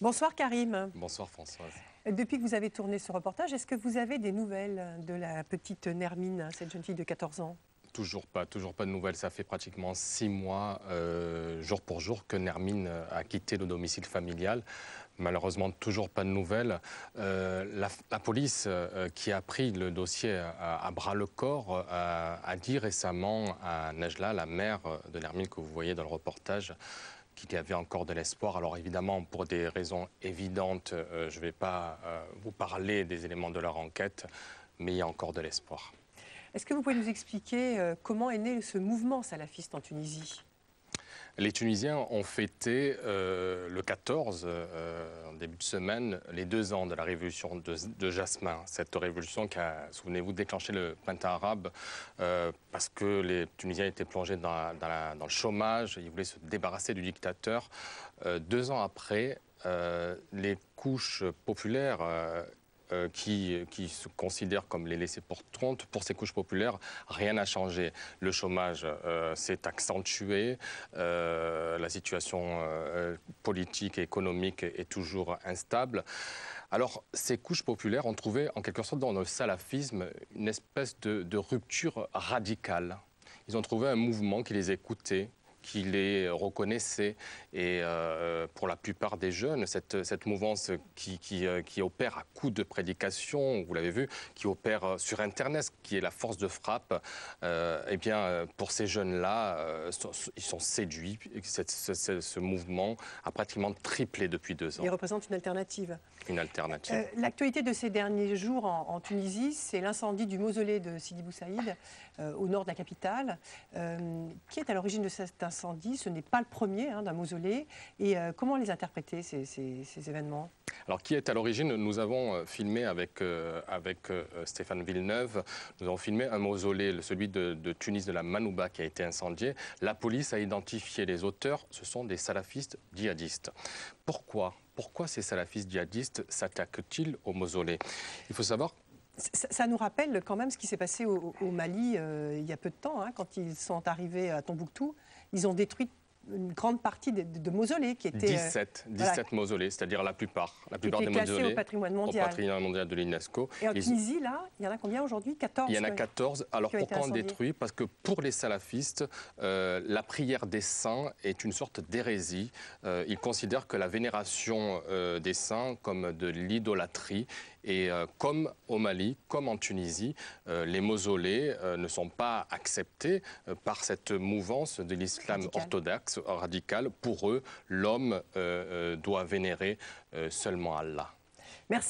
Bonsoir Karim. Bonsoir Françoise. Euh, depuis que vous avez tourné ce reportage, est-ce que vous avez des nouvelles euh, de la petite Nermine, cette jeune fille de 14 ans Toujours pas, toujours pas de nouvelles. Ça fait pratiquement six mois, euh, jour pour jour, que Nermine a quitté le domicile familial. Malheureusement, toujours pas de nouvelles. la, police qui a pris le dossier à, à bras le corps a dit récemment à Najla, la mère de Nermine que vous voyez dans le reportage, qu'il y avait encore de l'espoir. Alors évidemment, pour des raisons évidentes, euh, je ne vais pas euh, vous parler des éléments de leur enquête, mais il y a encore de l'espoir. Est-ce que vous pouvez nous expliquer euh, comment est né ce mouvement salafiste en Tunisie les Tunisiens ont fêté euh, le 14, euh, en début de semaine, les deux ans de la révolution de, Jasmin. Cette révolution qui a, souvenez-vous, déclenché le printemps arabe euh, parce que les Tunisiens étaient plongés dans, le chômage, ils voulaient se débarrasser du dictateur. deux ans après, les couches populaires euh, qui, se considèrent comme les laissés pour compte. Pour ces couches populaires, rien n'a changé. Le chômage euh, s'est accentué, euh, la situation politique et économique est toujours instable. Alors, ces couches populaires ont trouvé, en quelque sorte, dans le salafisme, une espèce de rupture radicale. Ils ont trouvé un mouvement qui les écoutait, qui les reconnaissait. Et euh, pour la plupart des jeunes, cette, cette mouvance qui, qui, euh, qui, opère à coups de prédication, vous l'avez vu, qui opère euh, sur Internet, qui est la force de frappe, et eh bien, pour ces jeunes-là, ils sont séduits. ce mouvement a pratiquement triplé depuis deux ans. Il représente une alternative. Une alternative. L'actualité de ces derniers jours en, Tunisie, c'est l'incendie du mausolée de Sidi Saïd au nord de la capitale. qui est à l'origine de cette ce n'est pas le premier hein, d'un mausolée. Et euh, comment les interpréter, ces, événements Alors, qui est à l'origine Nous avons euh, filmé avec, euh, avec Stéphane Villeneuve, nous avons filmé un mausolée, celui de, de, Tunis, de la Manouba, qui a été incendié. La police a identifié les auteurs, ce sont des salafistes djihadistes. Pourquoi pourquoi ces salafistes djihadistes s'attaquent-ils au mausolée Il faut savoir ça, nous rappelle quand même ce qui s'est passé au, Mali euh, il y a peu de temps, hein, quand ils sont arrivés à Tombouctou. Ils ont détruit une grande partie de, mausolées qui étaient. 17, euh, 17 mausolées, c'est-à-dire la plupart. La plupart des mausolées. au patrimoine mondial. Au patrimoine mondial de l'UNESCO. Et en Tunisie, là, il y en a combien aujourd'hui 14 Il y en a 14. Alors pourquoi on détruit Parce que pour les salafistes, euh, la prière des saints est une sorte d'hérésie. Euh, ils considèrent que la vénération des saints comme de l'idolâtrie et comme au Mali, comme en Tunisie, les mausolées ne sont pas acceptés par cette mouvance de l'islam orthodoxe, pour eux, l'homme euh, euh, doit vénérer euh, seulement Allah. Merci.